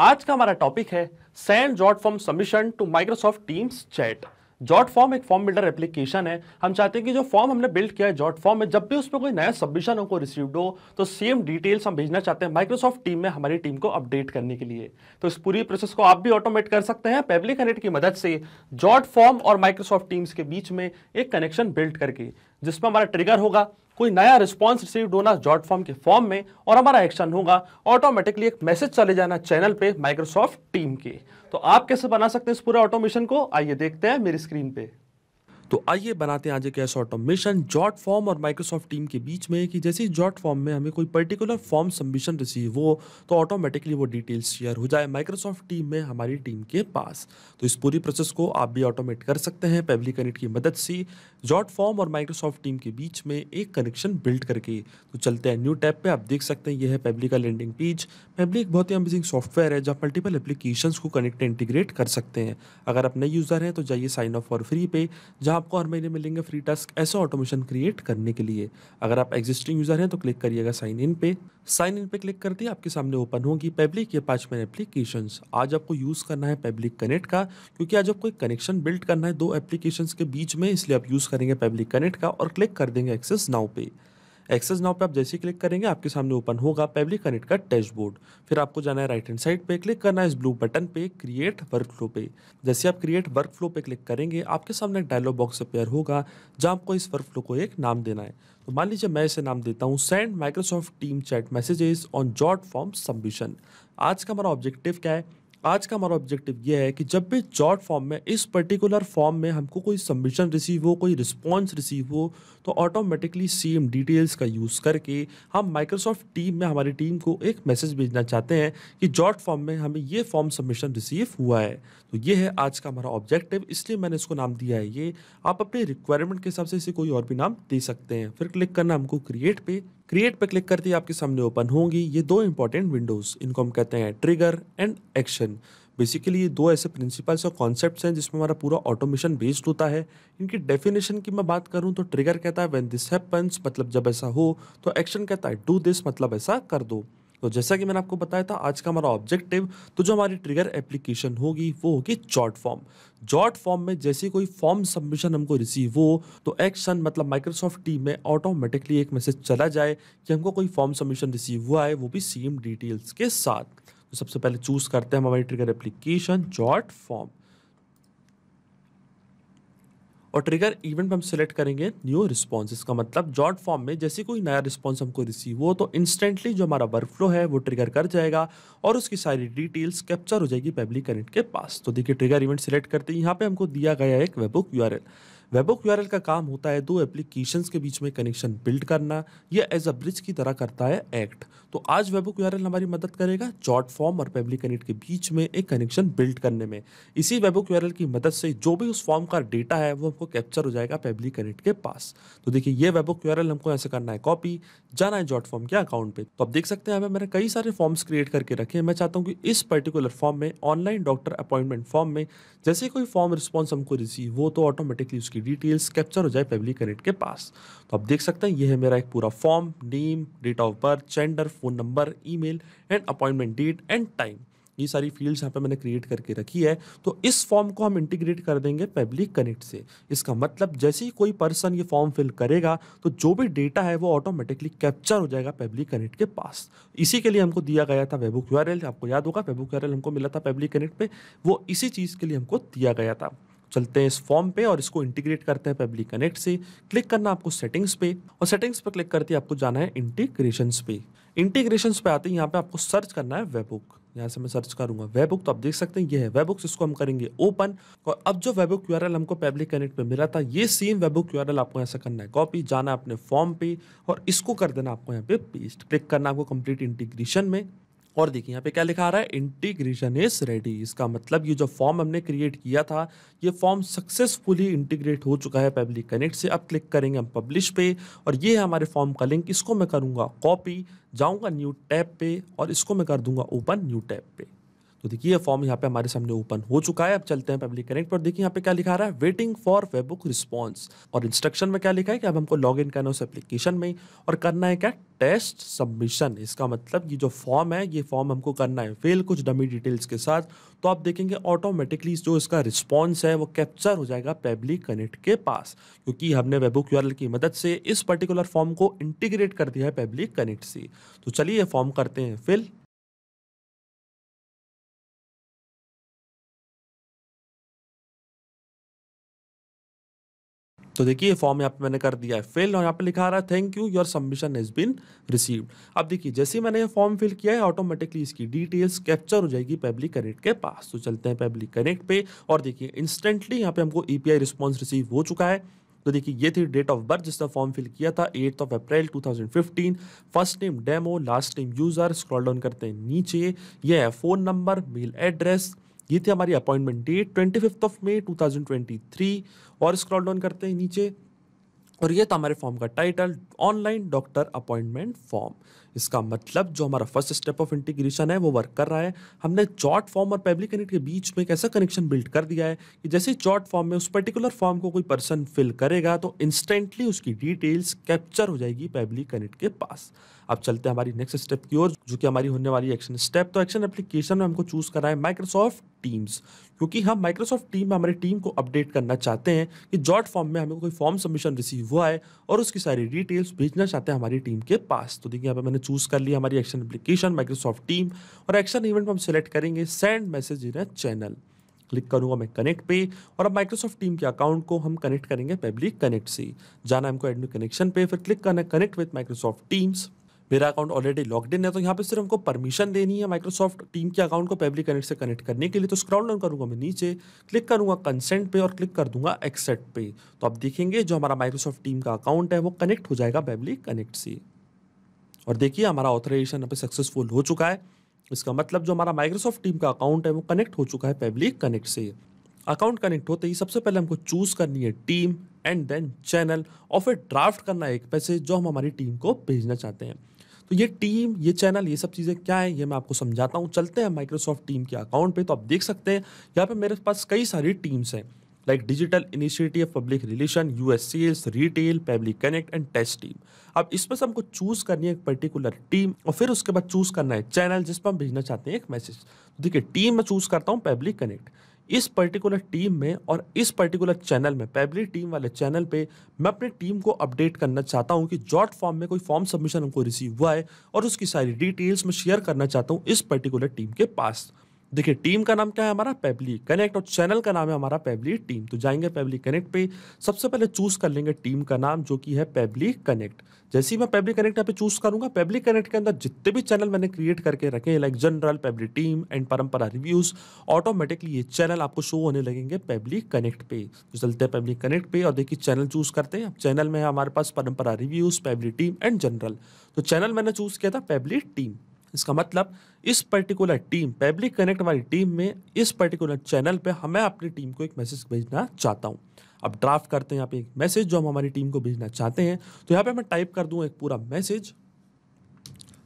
आज का हमारा टॉपिक है send Jotform submission to Microsoft Teams chat Jotform एक फॉर्म बिल्डर एप्लीकेशन है हम चाहते हैं कि जो फॉर्म हमने बिल्ड किया है जॉट फॉर्म में जब भी उसमें कोई नया सबमिशन हो को रिसीव्ड हो तो सेम डिटेल्स हम भेजना चाहते हैं माइक्रोसॉफ्ट टीम में हमारी टीम को अपडेट करने के लिए तो इस पूरी प्रोसेस को आप भी ऑटोमेट कर सकते हैं पेबली कनेक्ट की मदद से जॉट फॉर्म और माइक्रोसॉफ्ट टीम्स के बीच में एक कनेक्शन बिल्ड करके जिसमें हमारा ट्रिगर होगा कोई नया रिस्पॉन्स रिसीव होना जॉट फॉर्म के फॉर्म में और हमारा एक्शन होगा ऑटोमेटिकली एक मैसेज चले जाना चैनल पे माइक्रोसॉफ्ट टीम के तो आप कैसे बना सकते हैं इस पूरे ऑटोमेशन को आइए देखते हैं मेरी स्क्रीन पे तो आइए बनाते हैं आज एक ऐसा ऑटोमेशन जॉट फॉर्म और माइक्रोसॉफ्ट टीम के बीच में कि जैसे ही जॉट फॉर्म में हमें कोई पर्टिकुलर फॉर्म सबमिशन रिसीव हो तो ऑटोमेटिकली वो डिटेल्स शेयर हो जाए माइक्रोसॉफ्ट टीम में हमारी टीम के पास तो इस पूरी प्रोसेस को आप भी ऑटोमेट कर सकते हैं पेबली कनेक्ट की मदद से जॉट फॉर्म और माइक्रोसॉफ्ट टीम के बीच में एक कनेक्शन बिल्ड करके तो चलते हैं न्यू टैप पर आप देख सकते हैं यह है पेबली का लैंडिंग पेज पेबली एक बहुत ही अमेजिंग सॉफ्टवेयर है जहाँ मल्टीपल एप्लीकेशन को कनेक्ट इंटीग्रेट कर सकते हैं अगर आप नए यूज़र हैं तो जाइए साइन अप फॉर फ्री पे जहाँ आपको हर महीने मिलेंगे फ्री टास्क ऐसे ऑटोमेशन क्रिएट करने के लिए अगर आप एग्जिस्टिंग यूज़र हैं तो क्लिक करिएगा साइन इन पे साइन इन पे क्लिक करते ही आपके सामने ओपन होगी पब्लिक ये पांच मेरे एप्लीकेशन आज आपको यूज़ करना है पब्लिक कनेक्ट का क्योंकि आज आपको एक कनेक्शन बिल्ड करना है दो एप्लीकेशन के बीच में इसलिए आप यूज़ करेंगे पब्लिक कनेक्ट का और क्लिक कर देंगे एक्सेस नाउ पे एक्सेस नाउ पे आप जैसे क्लिक करेंगे आपके सामने ओपन होगा पेबली कनेक्ट का डैशबोर्ड फिर आपको जाना है राइट हैंड साइड पे क्लिक करना है इस ब्लू बटन पे क्रिएट वर्क फ्लो पे जैसे आप क्रिएट वर्क फ्लो पे क्लिक करेंगे आपके सामने एक डायलॉग बॉक्स अपेयर होगा जहाँ आपको इस वर्क फ्लो को एक नाम देना है तो मान लीजिए मैं इसे नाम देता हूँ send Microsoft team chat messages on Jotform submission आज का हमारा ऑब्जेक्टिव क्या है आज का हमारा ऑब्जेक्टिव ये है कि जब भी जॉट फॉर्म में इस पर्टिकुलर फॉर्म में हमको कोई सबमिशन रिसीव हो कोई रिस्पॉन्स रिसीव हो तो ऑटोमेटिकली सेम डिटेल्स का यूज़ करके हम माइक्रोसॉफ्ट टीम में हमारी टीम को एक मैसेज भेजना चाहते हैं कि जॉट फॉर्म में हमें ये फॉर्म सबमिशन रिसीव हुआ है तो ये है आज का हमारा ऑब्जेक्टिव इसलिए मैंने इसको नाम दिया है ये आप अपने रिक्वायरमेंट के हिसाब से इसे कोई और भी नाम दे सकते हैं फिर क्लिक करना हमको क्रिएट पे क्रिएट पर क्लिक करते ही आपके सामने ओपन होंगी ये दो इंपॉर्टेंट विंडोज़ इनको हम कहते हैं ट्रिगर एंड एक्शन बेसिकली ये दो ऐसे प्रिंसिपल्स और कॉन्सेप्ट्स हैं जिसमें हमारा पूरा ऑटोमेशन बेस्ड होता है इनकी डेफिनेशन की मैं बात करूं तो ट्रिगर कहता है व्हेन दिस हैपन्स मतलब जब ऐसा हो तो एक्शन कहता है डू दिस मतलब ऐसा कर दो तो जैसा कि मैंने आपको बताया था आज का हमारा ऑब्जेक्टिव तो जो हमारी ट्रिगर एप्लीकेशन होगी वो होगी जॉट फॉर्म जॉट फॉर्म में जैसे कोई फॉर्म सबमिशन हमको रिसीव हो तो एक्शन मतलब माइक्रोसॉफ्ट टीम में ऑटोमेटिकली एक मैसेज चला जाए कि हमको कोई फॉर्म सबमिशन रिसीव हुआ है वो भी सेम डिटेल्स के साथ तो सबसे पहले चूज़ करते हैं हमारी ट्रिगर एप्लीकेशन जॉट फॉर्म और ट्रिगर इवेंट पर हम सिलेक्ट करेंगे न्यू रिस्पॉन्स इसका मतलब जॉट फॉर्म में जैसे कोई नया रिस्पॉन्स हमको रिसीव हो तो इंस्टेंटली जो हमारा वर्क फ्लो है वो ट्रिगर कर जाएगा और उसकी सारी डिटेल्स कैप्चर हो जाएगी पब्लिक करेंट के पास तो देखिए ट्रिगर इवेंट सिलेक्ट करते ही यहाँ पे हमको दिया गया एक वेबुक यू वेबुक यूआरएल का काम होता है दो एप्लीकेशंस के बीच में कनेक्शन बिल्ड करना या एज अ ब्रिज की तरह करता है एक्ट तो आज वेबुक यूआरएल हमारी मदद करेगा जॉट फॉर्म और पब्लिक कनेक्ट के बीच में एक कनेक्शन बिल्ड करने में इसी वेबुक यूआरएल की मदद से जो भी उस फॉर्म का डेटा है वो हमको कैप्चर हो जाएगा पब्लिक कनेक्ट के पास तो देखिए ये वेबुक यूआरएल हमको ऐसे करना है कॉपी जाना है जॉट फॉर्म के अकाउंट पे तो आप देख सकते हैं हमें मैंने कई सारे फॉर्म्स क्रिएट करके रखे हैं मैं चाहता हूँ कि इस पर्टिकुलर फॉर्म में ऑनलाइन डॉक्टर अपॉइंटमेंट फॉर्म में जैसे कोई फॉर्म रिस्पॉन्स हमको रिसीव हो तो ऑटोमेटिकली उसकी की डिटेल्स कैप्चर हो जाए पब्लिक कनेक्ट के पास तो आप देख सकते हैं ये है मेरा एक पूरा form name date of birth gender phone number email and appointment date and time ये सारी फील्ड्स यहाँ पे मैंने क्रिएट करके रखी है तो इस फॉर्म को हम इंटीग्रेट कर देंगे पब्लिक कनेक्ट से इसका मतलब जैसे ही कोई पर्सन ये फॉर्म फिल करेगा तो जो भी डेटा है वो ऑटोमेटिकली कैप्चर हो जाएगा पब्लिक कनेक्ट के पास इसी के लिए हमको दिया गया था वेबुक यू आपको याद होगा वेबुक यू हमको मिला था पब्लिक कनेक्ट पर वो इसी चीज़ के लिए हमको दिया गया था चलते हैं इस फॉर्म पे और इसको इंटीग्रेट करते हैं पब्लिक कनेक्ट से क्लिक करना आपको सेटिंग्स पे और सेटिंग्स पे क्लिक करते आपको जाना है इंटीग्रेशन पे इंटीग्रेशन पे आते हैं यहाँ पे आपको सर्च करना है वेबुक यहाँ से मैं सर्च करूंगा वेबुक तो आप देख सकते हैं ये है वेबुक इसको हम करेंगे ओपन और अब जो वेबुक क्यू हमको पब्लिक कनेक्ट पे मिला था ये सेम वेबुक क्यू आपको यहाँ से करना है कॉपी जाना है अपने फॉर्म पे और इसको कर देना आपको यहाँ पे पेस्ट क्लिक करना आपको कंप्लीट इंटीग्रेशन में और देखिए यहाँ पे क्या लिखा आ रहा है इंटीग्रेशन इज रेडी इसका मतलब ये जो फॉर्म हमने क्रिएट किया था ये फॉर्म सक्सेसफुली इंटीग्रेट हो चुका है पब्लिक कनेक्ट से अब क्लिक करेंगे हम पब्लिश पे और ये है हमारे फॉर्म का लिंक इसको मैं करूँगा कॉपी जाऊँगा न्यू टैब पे और इसको मैं कर दूंगा ओपन न्यू टैब पे तो देखिए ये फॉर्म यहाँ पे हमारे सामने ओपन हो चुका है अब चलते हैं पब्लिक कनेक्ट पर देखिए यहाँ पे क्या लिखा रहा है वेटिंग फॉर वेबुक रिस्पॉन्स और इंस्ट्रक्शन में क्या लिखा है कि अब हमको लॉग इन करना है उस एप्लीकेशन में और करना है क्या टेस्ट सबमिशन इसका मतलब ये जो फॉर्म है ये फॉर्म हमको करना है फेल कुछ डमी डिटेल्स के साथ तो आप देखेंगे ऑटोमेटिकली जो इसका रिस्पॉन्स है वो कैप्चर हो जाएगा पब्लिक कनेक्ट के पास क्योंकि हमने वेबुक यूर की मदद से इस पर्टिकुलर फॉर्म को इंटीग्रेट कर दिया है पब्लिक कनेक्ट से तो चलिए ये फॉर्म करते हैं फिल तो देखिए फॉर्म यहाँ पे मैंने कर दिया है फिल और यहाँ पे लिखा आ रहा है thank you your submission is been received अब देखिए जैसे ही मैंने ये फॉर्म फिल किया है ऑटोमेटिकली इसकी डिटेल्स कैप्चर हो जाएगी पब्लिक कनेक्ट के पास तो चलते हैं पब्लिक कनेक्ट पे और देखिए इंस्टेंटली यहाँ पे हमको ई पी रिसीव हो चुका है तो देखिए ये थी डेट ऑफ बर्थ जिसने फॉर्म फिल किया था eighth of April 2015 first name demo last name user scroll down करते हैं नीचे ये है फ़ोन नंबर मेल एड्रेस ये थी हमारी appointment date twenty fifth of May two thousand twenty three और स्क्रॉल डाउन करते हैं नीचे और ये था हमारे फॉर्म का title online doctor appointment form इसका मतलब जो हमारा फर्स्ट स्टेप ऑफ इंटीग्रेशन है वो वर्क कर रहा है हमने चॉट फॉर्म और पब्लिक कनेक्ट के बीच में एक ऐसा कनेक्शन बिल्ड कर दिया है कि जैसे चॉट फॉर्म में उस पर्टिकुलर फॉर्म को कोई पर्सन फिल करेगा तो इंस्टेंटली उसकी डिटेल्स कैप्चर हो जाएगी पब्लिक कनेक्ट के पास अब चलते हैं हमारी नेक्स्ट स्टेप की ओर जो कि हमारी होने वाली एक्शन स्टेप तो एक्शन एप्लीकेशन में हमको चूज करा है माइक्रोसॉफ्ट टीम्स क्योंकि हम माइक्रोसॉफ्ट टीम में हमारी टीम को अपडेट करना चाहते हैं कि जॉट फॉर्म में हमें कोई फॉर्म सबमिशन रिसीव हुआ है और उसकी सारी डिटेल्स भेजना चाहते हैं हमारी टीम के पास तो देखिए यहाँ पर मैंने चूज़ कर लिया हमारी एक्शन एप्लीकेशन माइक्रोसॉफ्ट टीम और एक्शन इवेंट में हम सेलेक्ट करेंगे send message in channel click करूंगा मैं कनेक्ट पे और अब माइक्रोसॉफ्ट टीम के अकाउंट को हम कनेक्ट करेंगे पब्लिक कनेक्ट से जाना हमको एडमिन कनेक्शन पे फिर क्लिक करना कनेक्ट विद माइक्रोसॉफ्ट टीम्स मेरा अकाउंट ऑलरेडी लॉकड इन है तो यहाँ पे सिर्फ हमको परमिशन देनी है माइक्रोसॉफ्ट टीम के अकाउंट को पब्लिक कनेक्ट से कनेक्ट करने के लिए तो स्क्रॉल डाउन करूँगा मैं नीचे क्लिक करूँगा कंसेंट पे और क्लिक कर दूंगा एक्सेप्ट पे तो आप देखेंगे जो हमारा माइक्रोसॉफ्ट टीम का अकाउंट है वो कनेक्ट हो जाएगा पेबली कनेक्ट से और देखिए हमारा ऑथराइजेशन यहाँ पे सक्सेसफुल हो चुका है इसका मतलब जो हमारा माइक्रोसॉफ्ट टीम का अकाउंट है वो कनेक्ट हो चुका है पेबली कनेक्ट से अकाउंट कनेक्ट होते ही सबसे पहले हमको चूज़ करनी है टीम एंड देन चैनल और फिर ड्राफ्ट करना है एक पैसे जो हम हमारी टीम को भेजना चाहते हैं तो ये टीम ये चैनल ये सब चीज़ें क्या है ये मैं आपको समझाता हूँ चलते हैं माइक्रोसॉफ्ट टीम के अकाउंट पे तो आप देख सकते हैं यहाँ पे मेरे पास कई सारी टीम्स हैं like digital initiative public relation US retail Pabbly Connect and test team अब इसमें से हमको चूज़ करनी है एक पर्टिकुलर टीम और फिर उसके बाद चूज़ करना है चैनल जिस पर हम भेजना चाहते हैं एक मैसेज तो देखिए टीम मैं चूज़ करता हूँ पब्लिक कनेक्ट इस पर्टिकुलर टीम में और इस पर्टिकुलर चैनल में पेबली टीम वाले चैनल पे मैं अपनी टीम को अपडेट करना चाहता हूँ कि जॉट फॉर्म में कोई फॉर्म सबमिशन हमको रिसीव हुआ है और उसकी सारी डिटेल्स मैं शेयर करना चाहता हूँ इस पर्टिकुलर टीम के पास देखिए टीम का नाम क्या है हमारा पेबली कनेक्ट और चैनल का नाम है हमारा पेबली टीम तो जाएंगे पेबली कनेक्ट पे सबसे पहले चूज कर लेंगे टीम का नाम जो कि है पेबली कनेक्ट जैसे ही मैं पेबली कनेक्ट यहाँ पे चूज करूंगा पेबली कनेक्ट के अंदर जितने भी चैनल मैंने क्रिएट करके रखे like general Pabbly team and Parampara reviews automatically ये चैनल आपको शो होने लगेंगे पेबली कनेक्ट पे तो चलते हैं पेबली कनेक्ट पे और देखिए चैनल चूज करते हैं चैनल में हमारे पास Parampara reviews Pabbly team and general तो चैनल मैंने चूज किया था पेबली टीम इसका मतलब इस पर्टिकुलर टीम पब्लिक कनेक्ट वाली टीम में इस पर्टिकुलर चैनल पे हमें अपनी टीम को एक मैसेज भेजना चाहता हूँ अब ड्राफ्ट करते हैं यहाँ पे एक मैसेज जो हम हमारी टीम को भेजना चाहते हैं तो यहाँ पे मैं टाइप कर दूँ एक पूरा मैसेज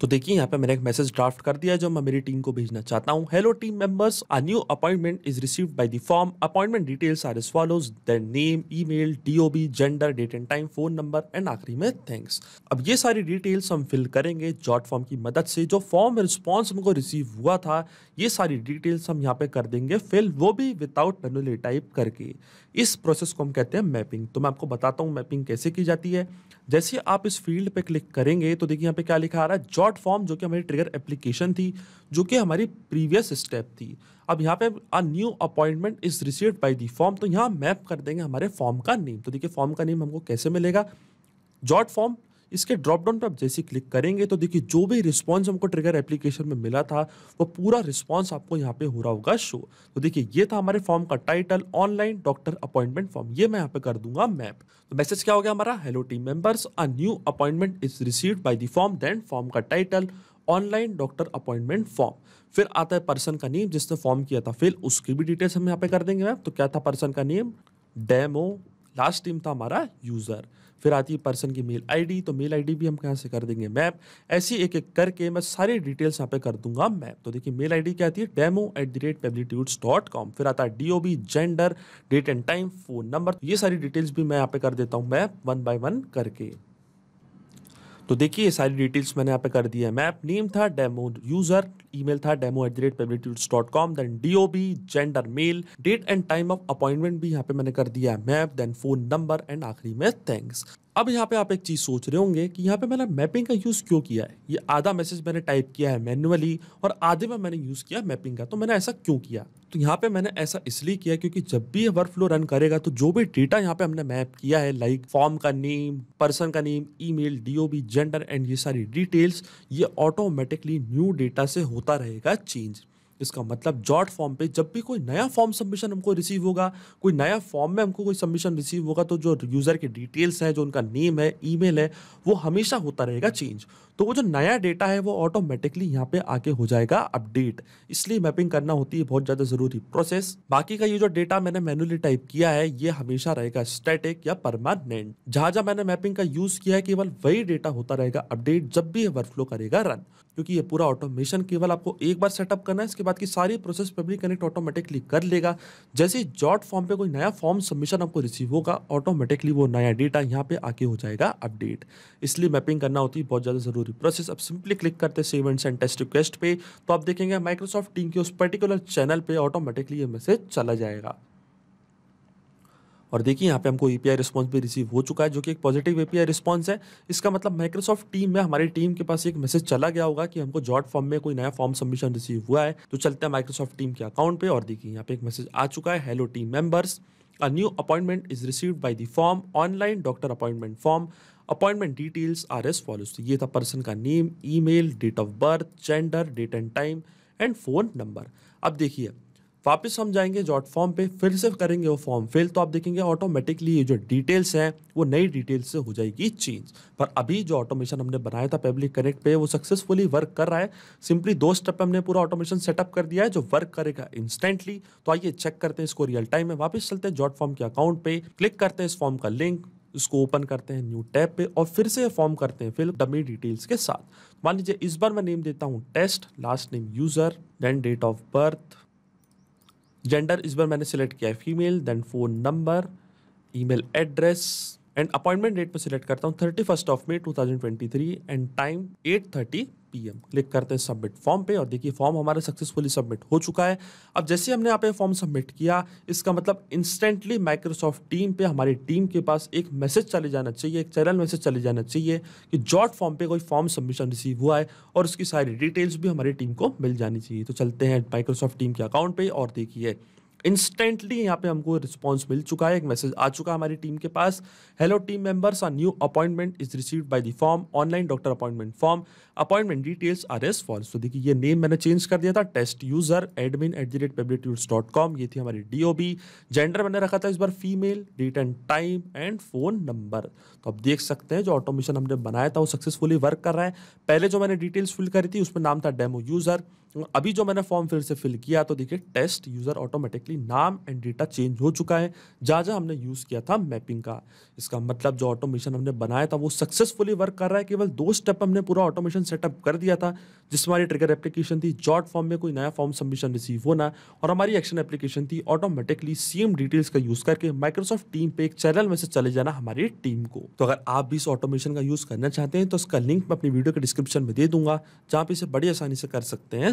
तो देखिए यहाँ पे मैंने एक मैसेज ड्राफ्ट कर दिया जो मैं मेरी टीम को भेजना चाहता हूँ hello team members a new appointment is received by the form appointment details are follows then name email DOB gender date and time phone number and आखिरी में थैंक्स अब ये सारी डिटेल्स हम फिल करेंगे जॉट फॉर्म की मदद से जो फॉर्म रिस्पॉन्स हमको रिसीव हुआ था ये सारी डिटेल्स हम यहाँ पे कर देंगे फिल वो भी विदाउट मेनुअली टाइप करके इस प्रोसेस को हम कहते हैं मैपिंग तो मैं आपको बताता हूँ मैपिंग कैसे की जाती है जैसे आप इस फील्ड पे क्लिक करेंगे तो देखिए यहाँ पे क्या लिखा आ रहा है जॉट शॉर्ट फॉर्म जो कि हमारी ट्रिगर एप्लीकेशन थी जो कि हमारी प्रीवियस स्टेप थी अब यहाँ पे a new appointment is received by the form तो यहाँ मैप कर देंगे हमारे फॉर्म का नेम तो देखिए फॉर्म का नेम हमको कैसे मिलेगा जॉट फॉर्म इसके ड्रॉप डाउन आप जैसे क्लिक करेंगे तो देखिए जो भी रिस्पॉन्स हमको ट्रिगर एप्लीकेशन में मिला था वो पूरा रिस्पॉन्स आपको यहाँ पे हो रहा होगा शो तो देखिए ये था हमारे फॉर्म का title online doctor appointment form ये मैं यहाँ पे कर दूंगा मैप तो मैसेज क्या हो गया हमारा hello team members a new appointment is receive by the form then form का title online doctor appointment form फिर आता है पर्सन का नेम जिसने फॉर्म किया था फिल उसकी भी डिटेल्स हम यहाँ पे कर देंगे मैम तो क्या था पर्सन का नेम डेमो लास्ट टीम था हमारा यूज़र फिर आती है पर्सन की मेल आईडी तो मेल आईडी भी हम कहाँ से कर देंगे मैप ऐसी एक एक करके मैं सारी डिटेल्स यहाँ पे कर दूंगा मैप तो देखिए मेल आईडी क्या आती है डेमो एट द रेट पेब्लिट्यूड्स डॉट कॉम फिर आता है D O gender date and time phone number ये सारी डिटेल्स भी मैं यहाँ पे कर देता हूँ मैप वन बाय वन करके तो देखिए ये सारी डिटेल्स मैंने यहाँ पे कर दी है मैप नेम था डेमो यूजर ईमेल था डेमो एट द रेट पेबलिट्यूड्स dot com then D O B gender male date and time of appointment भी यहाँ पे मैंने कर दिया है map then phone number and आखिरी में थैंक्स अब यहाँ पे आप एक चीज़ सोच रहे होंगे कि यहाँ पे मैंने मैपिंग का यूज़ क्यों किया है ये आधा मैसेज मैंने टाइप किया है मैनुअली और आधे में मैंने यूज़ किया मैपिंग का तो मैंने ऐसा क्यों किया तो यहाँ पे मैंने ऐसा इसलिए किया क्योंकि जब भी ये वर्क फ्लो रन करेगा तो जो भी डेटा यहाँ पे हमने मैप किया है लाइक फॉर्म का नेम पर्सन का name email gender and ये सारी डिटेल्स ये ऑटोमेटिकली न्यू डेटा से होता रहेगा चेंज इसका मतलब जॉट फॉर्म पे जब भी कोई नया फॉर्म सबमिशन हमको रिसीव होगा कोई नया फॉर्म में हमको कोई सबमिशन रिसीव होगा तो जो यूज़र के डिटेल्स हैं जो उनका नेम है ईमेल है वो हमेशा होता रहेगा चेंज तो वो जो नया डेटा है वो ऑटोमेटिकली यहाँ पे आके हो जाएगा अपडेट इसलिए मैपिंग करना होती है बहुत ज़्यादा ज़रूरी प्रोसेस बाकी का ये जो डेटा मैंने मैनुअली टाइप किया है ये हमेशा रहेगा स्टैटिक या परमानेंट जहाँ जहाँ मैंने मैपिंग का यूज़ किया है केवल वही डेटा होता रहेगा अपडेट जब भी ये वर्कफ्लो करेगा रन क्योंकि ये पूरा ऑटोमेशन केवल आपको एक बार सेटअप करना है इसके बाद बाद की सारी प्रोसेस पब्लिक कनेक्ट ऑटोमेटिकली कर लेगा जैसे ही जॉट फॉर्म पे कोई नया फॉर्म सबमिशन आपको रिसीव होगा ऑटोमेटिकली वो नया डेटा यहाँ पे आके हो जाएगा अपडेट इसलिए मैपिंग करना होती है बहुत ज़्यादा ज़रूरी प्रोसेस अब सिंपली क्लिक करते हैं save and send test request पे तो आप देखेंगे माइक्रोसॉफ्ट टीम के उस पर्टिकुलर चैनल पर ऑटोमेटिकली ये मैसेज चला जाएगा और देखिए यहाँ पे हमको ए पी भी रिसीव हो चुका है जो कि एक पॉजिटिव ए पी रिस्पॉन्स है इसका मतलब माइक्रोसॉफ्ट टीम में हमारी टीम के पास एक मैसेज चला गया होगा कि हमको जॉट फॉर्म में कोई नया फॉर्म सबमिशन रिसीव हुआ है तो चलते हैं माइक्रोसॉफ्ट टीम के अकाउंट पे और देखिए यहाँ पे एक मैसेज आ चुका है hello team members a new appointment is receive by the form online doctor appointment form appointment details are as follows ये था पर्सन का name mail date of birth gender date and time and phone number अब देखिए वापस हम जाएंगे jot form पे फिर से करेंगे वो फॉर्म फिल तो आप देखेंगे ऑटोमेटिकली ये जो डिटेल्स हैं वो नई डिटेल्स से हो जाएगी चेंज पर अभी जो ऑटोमेशन हमने बनाया था पब्लिक कनेक्ट पे वो सक्सेसफुली वर्क कर रहा है सिंपली दो स्टेप पे हमने पूरा ऑटोमेशन सेटअप कर दिया है जो वर्क करेगा इंस्टेंटली तो आइए चेक करते हैं इसको रियल टाइम में वापस चलते हैं जॉट फॉर्म के अकाउंट पे क्लिक करते हैं इस फॉर्म का लिंक इसको ओपन करते हैं न्यू टैब पे और फिर से फॉर्म करते हैं फिर डमी डिटेल्स के साथ मान लीजिए इस बार मैं नेम देता हूँ test last name user then date of birth gender इस बार मैंने सेलेक्ट किया है female then phone number email address and appointment date में सिलेक्ट करता हूँ thirty first of May two thousand twenty three and time eight thirty P M click करते हैं सबमिट फॉर्म पे और देखिए फॉर्म हमारा सक्सेसफुली सबमिट हो चुका है अब जैसे हमने यहाँ पे फॉर्म सबमिट किया इसका मतलब इंस्टेंटली माइक्रोसॉफ्ट टीम पे हमारी टीम के पास एक मैसेज चले जाना चाहिए एक चैनल मैसेज चले जाना चाहिए कि जॉट फॉर्म पे कोई फॉर्म सबमिशन रिसीव हुआ है और उसकी सारी डिटेल्स भी हमारी टीम को मिल जानी चाहिए तो चलते हैं माइक्रोसॉफ्ट टीम के अकाउंट पर और देखिए इंस्टेंटली यहाँ पे हमको रिस्पॉन्स मिल चुका है एक मैसेज आ चुका है हमारी टीम के पास hello team members are new appointment is receive by the form online doctor appointment form appointment details are as for तो देखिए ये नेम मैंने चेंज कर दिया था test user admin at the rate पेब्लिट्यूड्स डॉट कॉम ये थी हमारी डी ओ बी जेंडर मैंने रखा था इस बार female date and time and phone number तो आप देख सकते हैं जो ऑटोमेशन हमने बनाया था वो सक्सेसफुली वर्क कर रहा है पहले जो मैंने डिटेल्स फिल करी थी उसमें नाम था डेमो यूज़र अभी जो मैंने फॉर्म फिर से फिल किया तो देखिए टेस्ट यूज़र ऑटोमेटिकली नाम एंड डेटा चेंज हो चुका है जहाँ जहाँ हमने यूज़ किया था मैपिंग का इसका मतलब जो ऑटोमेशन हमने बनाया था वो सक्सेसफुली वर्क कर रहा है केवल दो स्टेप हमने पूरा ऑटोमेशन सेटअप कर दिया था जिसमें हमारी ट्रिगर एप्लीकेशन थी जॉट फॉर्म में कोई नया फॉर्म सबमिशन रिसीव होना और हमारी एक्शन एप्लीकेशन थी ऑटोमेटिकली सेम डिटेल्स का यूज़ करके माइक्रोसॉफ्ट टीम पे एक चैनल में से चले जाना हमारी टीम को तो अगर आप भी इस ऑटोमेशन का यूज़ करना चाहते हैं तो इसका लिंक मैं अपनी वीडियो के डिस्क्रिप्शन में दे दूंगा जहाँ पे इसे बड़ी आसानी से कर सकते हैं